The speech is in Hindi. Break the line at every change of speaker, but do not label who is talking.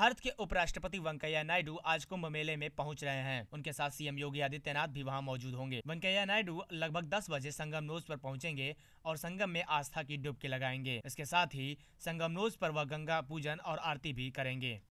भारत के उपराष्ट्रपति वेंकैया नायडू आज कुंभ मेले में पहुंच रहे हैं उनके साथ सीएम योगी आदित्यनाथ भी वहां मौजूद होंगे वेंकैया नायडू लगभग 10 बजे संगम नोज पर पहुंचेंगे और संगम में आस्था की डुबकी लगाएंगे इसके साथ ही संगम नोज पर वह गंगा पूजन और आरती भी करेंगे